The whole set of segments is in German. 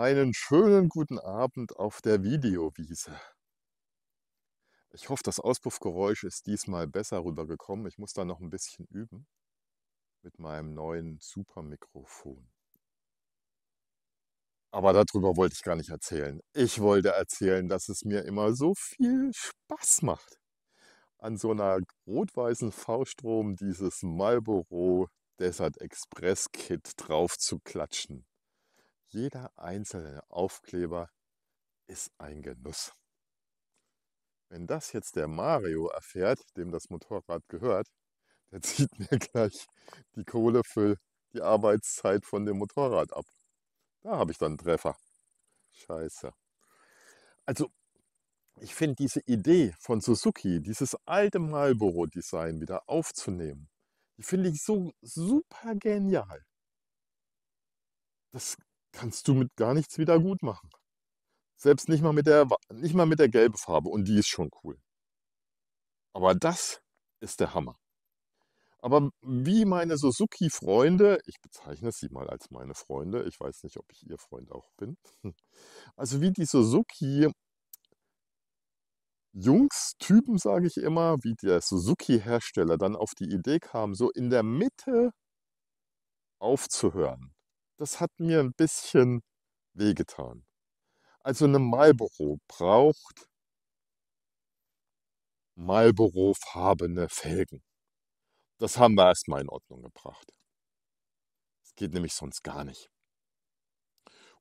Einen schönen guten Abend auf der Videowiese. Ich hoffe, das Auspuffgeräusch ist diesmal besser rübergekommen. Ich muss da noch ein bisschen üben mit meinem neuen Supermikrofon. Aber darüber wollte ich gar nicht erzählen. Ich wollte erzählen, dass es mir immer so viel Spaß macht, an so einer rot-weißen V-Strom dieses Marlboro Desert Express Kit drauf zu klatschen. Jeder einzelne Aufkleber ist ein Genuss. Wenn das jetzt der Mario erfährt, dem das Motorrad gehört, der zieht mir gleich die Kohle für die Arbeitszeit von dem Motorrad ab. Da habe ich dann einen Treffer. Scheiße. Also, ich finde diese Idee von Suzuki, dieses alte Marlboro-Design wieder aufzunehmen, die finde ich so super genial. Das kannst du mit gar nichts wieder gut machen. Selbst nicht mal mit der, nicht mal mit der gelben Farbe und die ist schon cool. Aber das ist der Hammer. Aber wie meine Suzuki-Freunde, ich bezeichne sie mal als meine Freunde, ich weiß nicht, ob ich ihr Freund auch bin, also wie die Suzuki-Jungs, Typen sage ich immer, wie der Suzuki-Hersteller dann auf die Idee kam, so in der Mitte aufzuhören das hat mir ein bisschen wehgetan. Also eine Marlboro braucht Marlboro-farbene Felgen. Das haben wir erstmal in Ordnung gebracht. Das geht nämlich sonst gar nicht.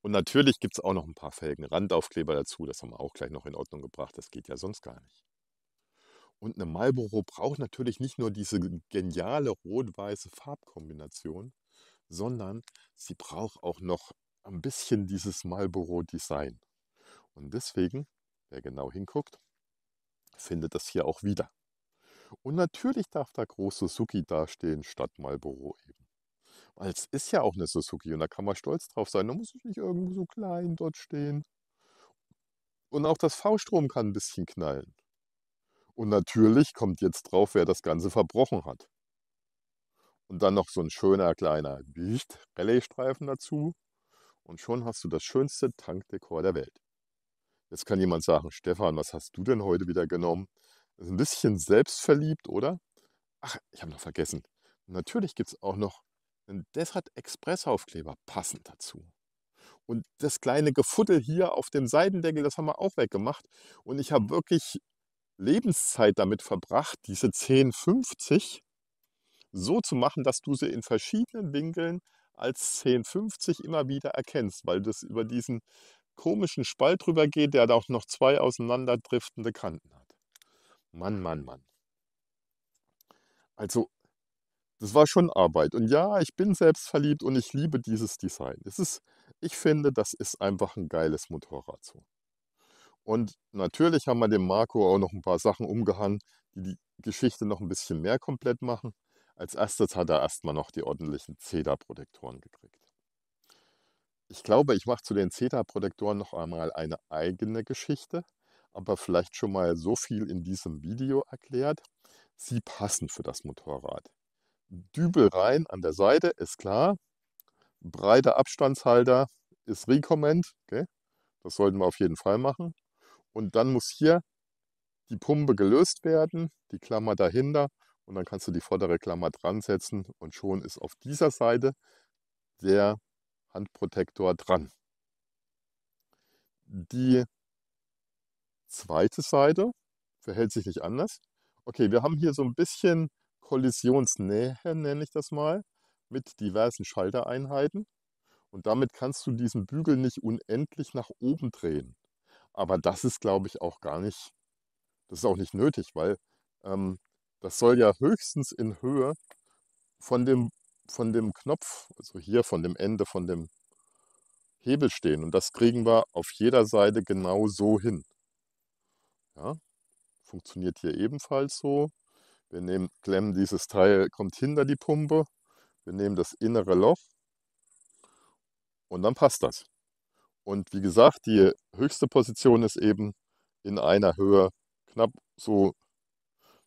Und natürlich gibt es auch noch ein paar Felgenrandaufkleber dazu. Das haben wir auch gleich noch in Ordnung gebracht. Das geht ja sonst gar nicht. Und eine Marlboro braucht natürlich nicht nur diese geniale rot-weiße Farbkombination, sondern sie braucht auch noch ein bisschen dieses Marlboro-Design. Und deswegen, wer genau hinguckt, findet das hier auch wieder. Und natürlich darf da groß Suzuki dastehen statt Marlboro eben. Weil es ist ja auch eine Suzuki und da kann man stolz drauf sein. Da muss ich nicht irgendwo so klein dort stehen. Und auch das V-Strom kann ein bisschen knallen. Und natürlich kommt jetzt drauf, wer das Ganze verbrochen hat. Und dann noch so ein schöner kleiner Licht-Rallye-Streifen dazu. Und schon hast du das schönste Tankdekor der Welt. Jetzt kann jemand sagen, Stefan, was hast du denn heute wieder genommen? Das ist ein bisschen selbstverliebt, oder? Ach, ich habe noch vergessen. Natürlich gibt es auch noch einen Desert Express Aufkleber passend dazu. Und das kleine Gefuddel hier auf dem Seitendeckel, das haben wir auch weggemacht. Und ich habe wirklich Lebenszeit damit verbracht, diese 10,50 so zu machen, dass du sie in verschiedenen Winkeln als 1050 immer wieder erkennst, weil das über diesen komischen Spalt drüber geht, der da auch noch zwei auseinanderdriftende Kanten hat. Mann, Mann, Mann. Also, das war schon Arbeit. Und ja, ich bin selbstverliebt und ich liebe dieses Design. Es ist, ich finde, das ist einfach ein geiles Motorrad so. Und natürlich haben wir dem Marco auch noch ein paar Sachen umgehangen, die die Geschichte noch ein bisschen mehr komplett machen. Als erstes hat er erstmal noch die ordentlichen CEDA-Protektoren gekriegt. Ich glaube, ich mache zu den CETA-Protektoren noch einmal eine eigene Geschichte, aber vielleicht schon mal so viel in diesem Video erklärt. Sie passen für das Motorrad. Dübel rein an der Seite ist klar. Breiter Abstandshalter ist Recommend. Okay? Das sollten wir auf jeden Fall machen. Und dann muss hier die Pumpe gelöst werden, die Klammer dahinter und dann kannst du die vordere Klammer dran setzen und schon ist auf dieser Seite der Handprotektor dran. Die zweite Seite verhält sich nicht anders. Okay, wir haben hier so ein bisschen Kollisionsnähe, nenne ich das mal, mit diversen Schaltereinheiten. Und damit kannst du diesen Bügel nicht unendlich nach oben drehen. Aber das ist, glaube ich, auch gar nicht, das ist auch nicht nötig, weil ähm, das soll ja höchstens in Höhe von dem, von dem Knopf, also hier von dem Ende, von dem Hebel stehen. Und das kriegen wir auf jeder Seite genau so hin. Ja, funktioniert hier ebenfalls so. Wir nehmen, klemmen dieses Teil, kommt hinter die Pumpe. Wir nehmen das innere Loch und dann passt das. Und wie gesagt, die höchste Position ist eben in einer Höhe knapp so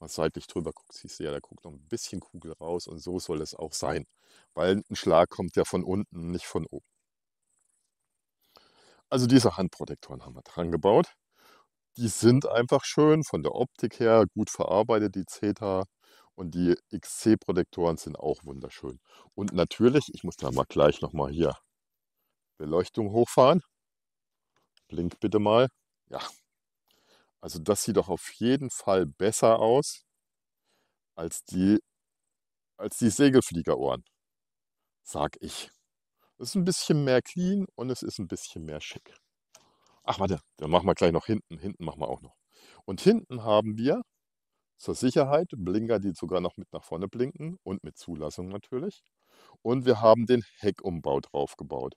was seitlich halt drüber guckt, siehst du ja, da guckt noch ein bisschen Kugel raus und so soll es auch sein, weil ein Schlag kommt ja von unten, nicht von oben. Also diese Handprotektoren haben wir dran gebaut. Die sind einfach schön von der Optik her, gut verarbeitet, die Zeta. Und die XC-Protektoren sind auch wunderschön. Und natürlich, ich muss da mal gleich nochmal hier Beleuchtung hochfahren. Blink bitte mal. Ja, also das sieht doch auf jeden Fall besser aus als die, als die Segelfliegerohren, sag ich. Es ist ein bisschen mehr clean und es ist ein bisschen mehr schick. Ach warte, dann machen wir gleich noch hinten. Hinten machen wir auch noch. Und hinten haben wir zur Sicherheit Blinker, die sogar noch mit nach vorne blinken und mit Zulassung natürlich. Und wir haben den Heckumbau draufgebaut.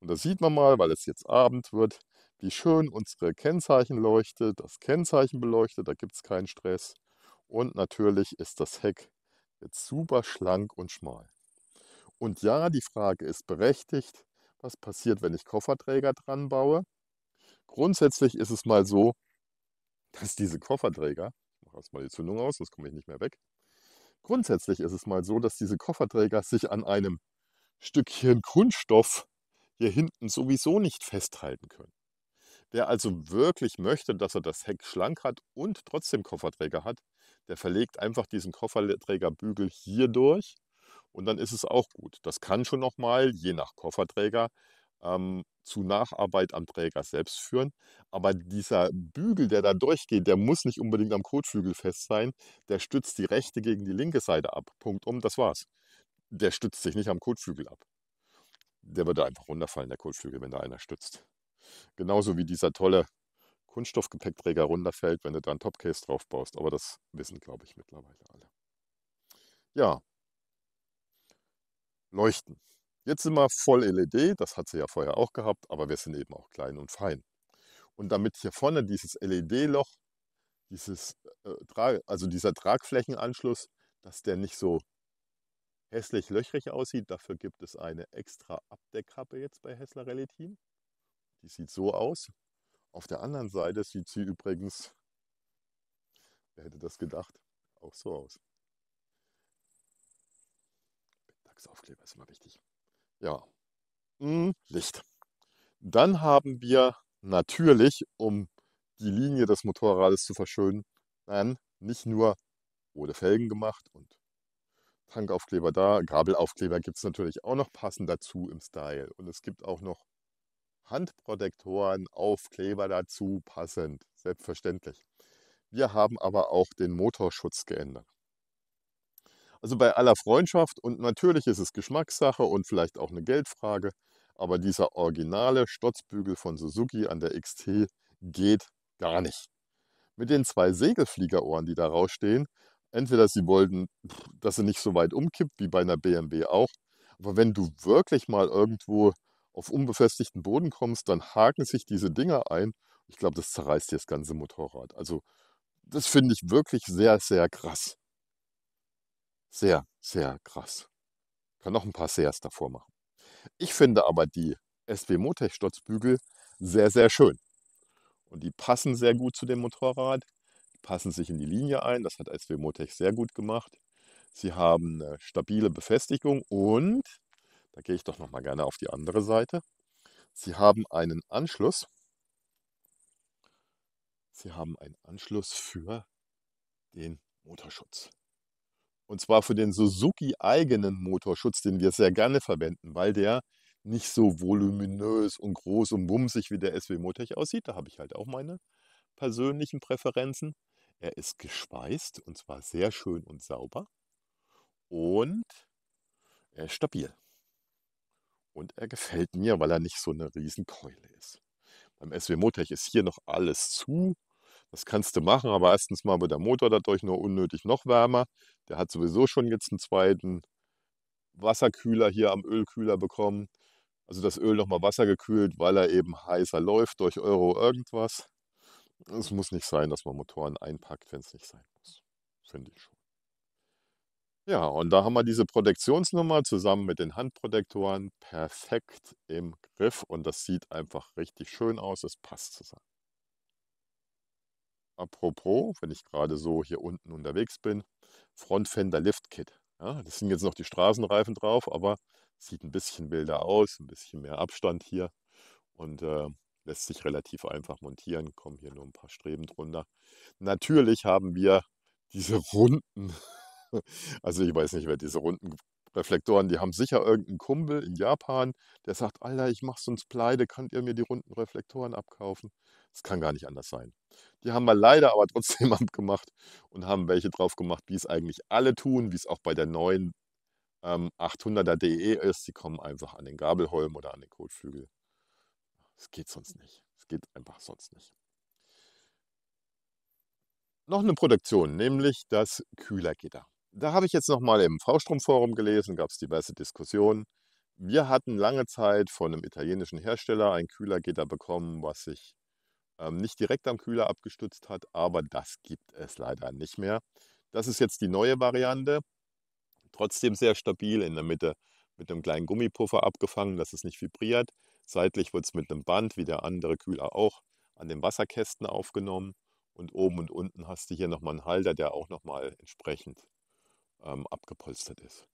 Und da sieht man mal, weil es jetzt Abend wird, wie schön unsere Kennzeichen leuchtet, das Kennzeichen beleuchtet, da gibt es keinen Stress. Und natürlich ist das Heck jetzt super schlank und schmal. Und ja, die Frage ist berechtigt, was passiert, wenn ich Kofferträger dran baue? Grundsätzlich ist es mal so, dass diese Kofferträger, ich mache erstmal die Zündung aus, sonst komme ich nicht mehr weg. Grundsätzlich ist es mal so, dass diese Kofferträger sich an einem Stückchen Kunststoff hier hinten sowieso nicht festhalten können. Wer also wirklich möchte, dass er das Heck schlank hat und trotzdem Kofferträger hat, der verlegt einfach diesen Kofferträgerbügel hier durch und dann ist es auch gut. Das kann schon nochmal, je nach Kofferträger, ähm, zu Nacharbeit am Träger selbst führen. Aber dieser Bügel, der da durchgeht, der muss nicht unbedingt am Kotflügel fest sein. Der stützt die rechte gegen die linke Seite ab. Punkt um, das war's. Der stützt sich nicht am Kotflügel ab. Der würde einfach runterfallen, der Kotflügel, wenn da einer stützt. Genauso wie dieser tolle Kunststoffgepäckträger runterfällt, wenn du da einen Topcase drauf baust. Aber das wissen, glaube ich, mittlerweile alle. Ja, Leuchten. Jetzt sind wir voll LED, das hat sie ja vorher auch gehabt, aber wir sind eben auch klein und fein. Und damit hier vorne dieses LED-Loch, dieses, äh, also dieser Tragflächenanschluss, dass der nicht so hässlich löchrig aussieht, dafür gibt es eine extra Abdeckkappe jetzt bei Hessler Relatin. Die sieht so aus. Auf der anderen Seite sieht sie übrigens, wer hätte das gedacht, auch so aus. Dachsaufkleber ist immer wichtig. Ja, hm, Licht. Dann haben wir natürlich, um die Linie des Motorrades zu verschönen, dann nicht nur ohne Felgen gemacht und Tankaufkleber da, Gabelaufkleber gibt es natürlich auch noch passend dazu im Style. Und es gibt auch noch Handprotektoren, Aufkleber dazu passend, selbstverständlich. Wir haben aber auch den Motorschutz geändert. Also bei aller Freundschaft und natürlich ist es Geschmackssache und vielleicht auch eine Geldfrage, aber dieser originale Stotzbügel von Suzuki an der XT geht gar nicht. Mit den zwei Segelfliegerohren, die da rausstehen, entweder sie wollten, dass sie nicht so weit umkippt wie bei einer BMW auch, aber wenn du wirklich mal irgendwo auf unbefestigten Boden kommst, dann haken sich diese Dinger ein. Ich glaube, das zerreißt dir das ganze Motorrad. Also das finde ich wirklich sehr, sehr krass. Sehr, sehr krass. Kann noch ein paar Sehrs davor machen. Ich finde aber die SW Motech Stotzbügel sehr, sehr schön. Und die passen sehr gut zu dem Motorrad, die passen sich in die Linie ein. Das hat SW Motech sehr gut gemacht. Sie haben eine äh, stabile Befestigung und da gehe ich doch nochmal gerne auf die andere Seite. Sie haben einen Anschluss. Sie haben einen Anschluss für den Motorschutz. Und zwar für den Suzuki eigenen Motorschutz, den wir sehr gerne verwenden, weil der nicht so voluminös und groß und bumsig wie der SW Motech aussieht. Da habe ich halt auch meine persönlichen Präferenzen. Er ist geschweißt und zwar sehr schön und sauber. Und er ist stabil. Und er gefällt mir, weil er nicht so eine Riesenkeule ist. Beim SW Motech ist hier noch alles zu. Das kannst du machen, aber erstens mal wird der Motor dadurch nur unnötig noch wärmer. Der hat sowieso schon jetzt einen zweiten Wasserkühler hier am Ölkühler bekommen. Also das Öl nochmal wassergekühlt, weil er eben heißer läuft durch Euro irgendwas. Es muss nicht sein, dass man Motoren einpackt, wenn es nicht sein muss. Finde ich schon. Ja, und da haben wir diese Protektionsnummer zusammen mit den Handprotektoren perfekt im Griff und das sieht einfach richtig schön aus, es passt zusammen. Apropos, wenn ich gerade so hier unten unterwegs bin, Frontfender Lift Kit. Ja, das sind jetzt noch die Straßenreifen drauf, aber sieht ein bisschen wilder aus, ein bisschen mehr Abstand hier und äh, lässt sich relativ einfach montieren. Kommen hier nur ein paar Streben drunter. Natürlich haben wir diese runden also ich weiß nicht, wer diese runden Reflektoren, die haben sicher irgendeinen Kumpel in Japan, der sagt, Alter, ich mach sonst pleite, könnt ihr mir die runden Reflektoren abkaufen? Das kann gar nicht anders sein. Die haben wir leider aber trotzdem abgemacht und haben welche drauf gemacht, wie es eigentlich alle tun, wie es auch bei der neuen ähm, 800er DE ist. Die kommen einfach an den Gabelholm oder an den Kotflügel. Es geht sonst nicht. Es geht einfach sonst nicht. Noch eine Produktion, nämlich das Kühlergitter da habe ich jetzt nochmal im V-Strom-Forum gelesen, gab es diverse Diskussionen. Wir hatten lange Zeit von einem italienischen Hersteller ein Kühlergitter bekommen, was sich ähm, nicht direkt am Kühler abgestützt hat, aber das gibt es leider nicht mehr. Das ist jetzt die neue Variante. Trotzdem sehr stabil in der Mitte mit einem kleinen Gummipuffer abgefangen, dass es nicht vibriert. Seitlich wird es mit einem Band, wie der andere Kühler auch, an den Wasserkästen aufgenommen. Und oben und unten hast du hier nochmal einen Halter, der auch nochmal entsprechend ähm, abgepolstert ist.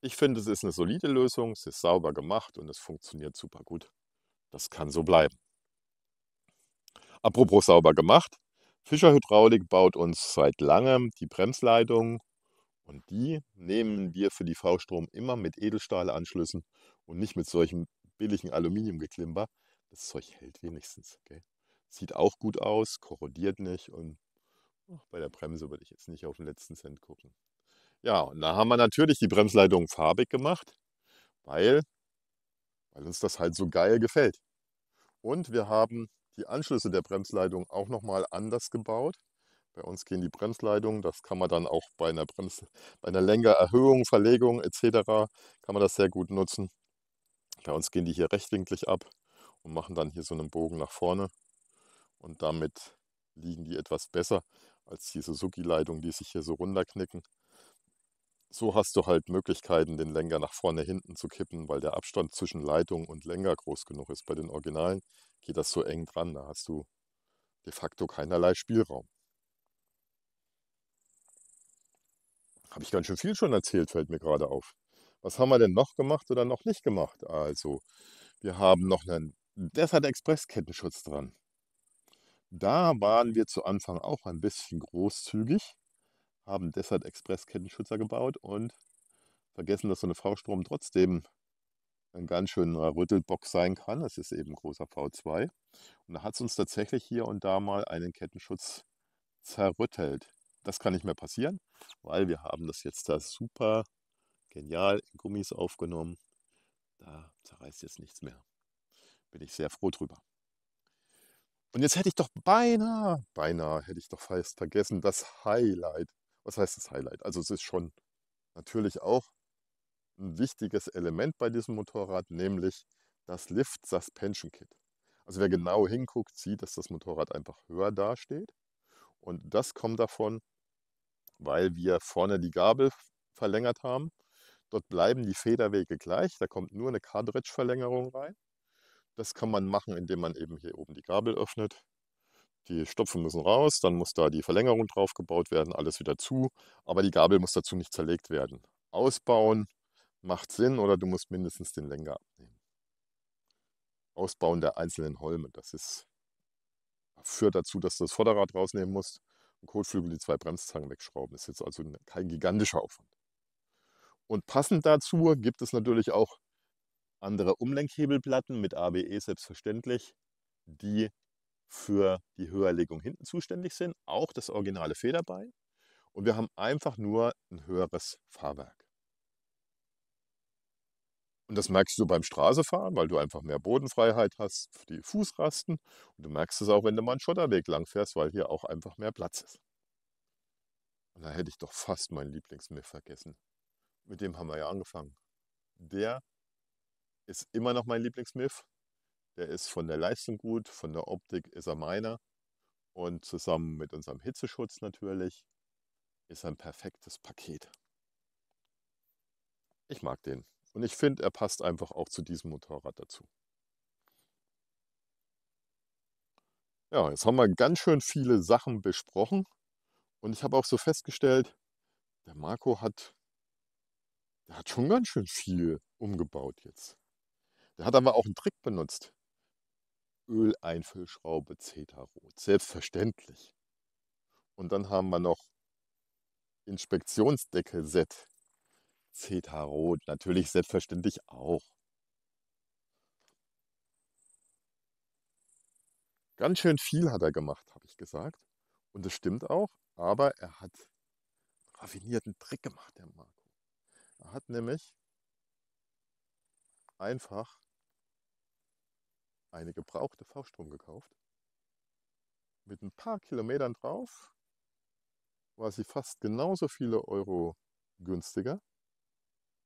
Ich finde, es ist eine solide Lösung, es ist sauber gemacht und es funktioniert super gut. Das kann so bleiben. Apropos sauber gemacht, Fischer Hydraulik baut uns seit langem die Bremsleitungen und die nehmen wir für die V-Strom immer mit Edelstahlanschlüssen und nicht mit solchem billigen Aluminiumgeklimper. Das Zeug hält wenigstens. Okay? Sieht auch gut aus, korrodiert nicht und bei der Bremse würde ich jetzt nicht auf den letzten Cent gucken. Ja, und da haben wir natürlich die Bremsleitung farbig gemacht, weil, weil uns das halt so geil gefällt. Und wir haben die Anschlüsse der Bremsleitung auch nochmal anders gebaut. Bei uns gehen die Bremsleitungen, das kann man dann auch bei einer, Brems bei einer Längererhöhung, Verlegung etc. kann man das sehr gut nutzen. Bei uns gehen die hier rechtwinklig ab und machen dann hier so einen Bogen nach vorne. Und damit liegen die etwas besser als die Suzuki-Leitung, die sich hier so runterknicken. So hast du halt Möglichkeiten, den Lenker nach vorne, hinten zu kippen, weil der Abstand zwischen Leitung und Lenker groß genug ist. Bei den Originalen geht das so eng dran, da hast du de facto keinerlei Spielraum. Habe ich ganz schön viel schon erzählt, fällt mir gerade auf. Was haben wir denn noch gemacht oder noch nicht gemacht? Also, wir haben noch einen Desert Express Kettenschutz dran. Da waren wir zu Anfang auch ein bisschen großzügig haben deshalb Express Kettenschützer gebaut und vergessen, dass so eine V-Strom trotzdem ein ganz schöner Rüttelbock sein kann. Es ist eben großer V2. Und da hat es uns tatsächlich hier und da mal einen Kettenschutz zerrüttelt. Das kann nicht mehr passieren, weil wir haben das jetzt da super genial in Gummis aufgenommen. Da zerreißt jetzt nichts mehr. Bin ich sehr froh drüber. Und jetzt hätte ich doch beinahe, beinahe hätte ich doch fast vergessen, das Highlight was heißt das Highlight? Also es ist schon natürlich auch ein wichtiges Element bei diesem Motorrad, nämlich das Lift Suspension Kit. Also wer genau hinguckt, sieht, dass das Motorrad einfach höher dasteht. Und das kommt davon, weil wir vorne die Gabel verlängert haben. Dort bleiben die Federwege gleich. Da kommt nur eine Cartridge-Verlängerung rein. Das kann man machen, indem man eben hier oben die Gabel öffnet die Stopfen müssen raus, dann muss da die Verlängerung draufgebaut werden, alles wieder zu, aber die Gabel muss dazu nicht zerlegt werden. Ausbauen macht Sinn oder du musst mindestens den Länger abnehmen. Ausbauen der einzelnen Holme, das ist, führt dazu, dass du das Vorderrad rausnehmen musst und Kotflügel die zwei Bremszangen wegschrauben. Das ist jetzt also kein gigantischer Aufwand. Und passend dazu gibt es natürlich auch andere Umlenkhebelplatten mit ABE selbstverständlich, die für die Höherlegung hinten zuständig sind, auch das originale Federbein. Und wir haben einfach nur ein höheres Fahrwerk. Und das merkst du beim Straßefahren, weil du einfach mehr Bodenfreiheit hast für die Fußrasten. Und du merkst es auch, wenn du mal einen Schotterweg langfährst, weil hier auch einfach mehr Platz ist. Und da hätte ich doch fast meinen Lieblingsmiff vergessen. Mit dem haben wir ja angefangen. Der ist immer noch mein Lieblingsmiff. Der ist von der Leistung gut, von der Optik ist er meiner. Und zusammen mit unserem Hitzeschutz natürlich ist er ein perfektes Paket. Ich mag den. Und ich finde, er passt einfach auch zu diesem Motorrad dazu. Ja, jetzt haben wir ganz schön viele Sachen besprochen. Und ich habe auch so festgestellt, der Marco hat, der hat schon ganz schön viel umgebaut jetzt. Der hat aber auch einen Trick benutzt. Öleinfüllschraube Zeta-Rot. Selbstverständlich. Und dann haben wir noch Inspektionsdeckel-Set Zeta-Rot. Natürlich selbstverständlich auch. Ganz schön viel hat er gemacht, habe ich gesagt. Und das stimmt auch, aber er hat raffinierten Trick gemacht, der Marco. Er hat nämlich einfach eine gebrauchte Faustrom gekauft. Mit ein paar Kilometern drauf war sie fast genauso viele Euro günstiger.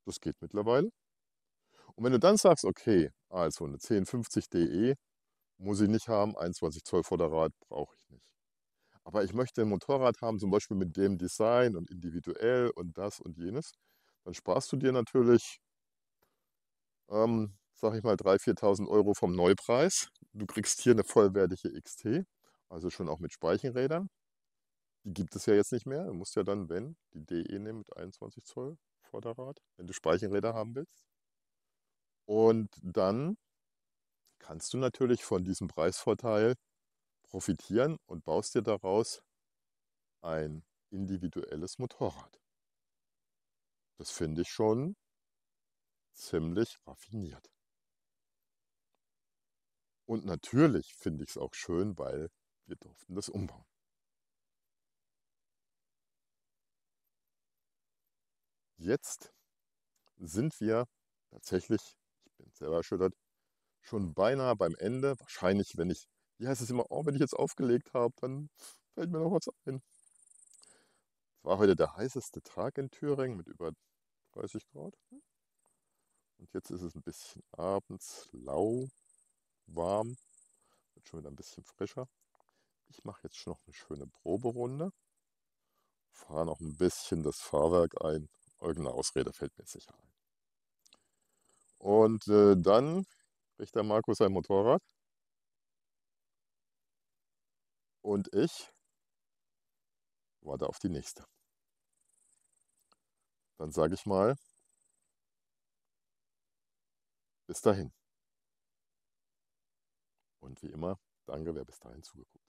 Das geht mittlerweile. Und wenn du dann sagst, okay, also eine 1050DE muss ich nicht haben, 21 Zoll Vorderrad brauche ich nicht. Aber ich möchte ein Motorrad haben, zum Beispiel mit dem Design und individuell und das und jenes, dann sparst du dir natürlich ähm, sag ich mal, 3.000, 4.000 Euro vom Neupreis. Du kriegst hier eine vollwertige XT, also schon auch mit Speichenrädern. Die gibt es ja jetzt nicht mehr. Du musst ja dann, wenn, die DE nehmen mit 21 Zoll Vorderrad, wenn du Speichenräder haben willst. Und dann kannst du natürlich von diesem Preisvorteil profitieren und baust dir daraus ein individuelles Motorrad. Das finde ich schon ziemlich raffiniert. Und natürlich finde ich es auch schön, weil wir durften das umbauen. Jetzt sind wir tatsächlich, ich bin selber erschüttert, schon beinahe beim Ende. Wahrscheinlich, wenn ich, wie heißt es immer, oh, wenn ich jetzt aufgelegt habe, dann fällt mir noch was ein. Es war heute der heißeste Tag in Thüringen mit über 30 Grad. Und jetzt ist es ein bisschen abends lau, warm, wird schon wieder ein bisschen frischer. Ich mache jetzt schon noch eine schöne Proberunde, fahre noch ein bisschen das Fahrwerk ein. Irgendeine Ausrede fällt mir sicher ein. Und äh, dann kriegt der Markus sein Motorrad. Und ich warte auf die nächste. Dann sage ich mal, bis dahin. Und wie immer, danke, wer bis dahin zugeguckt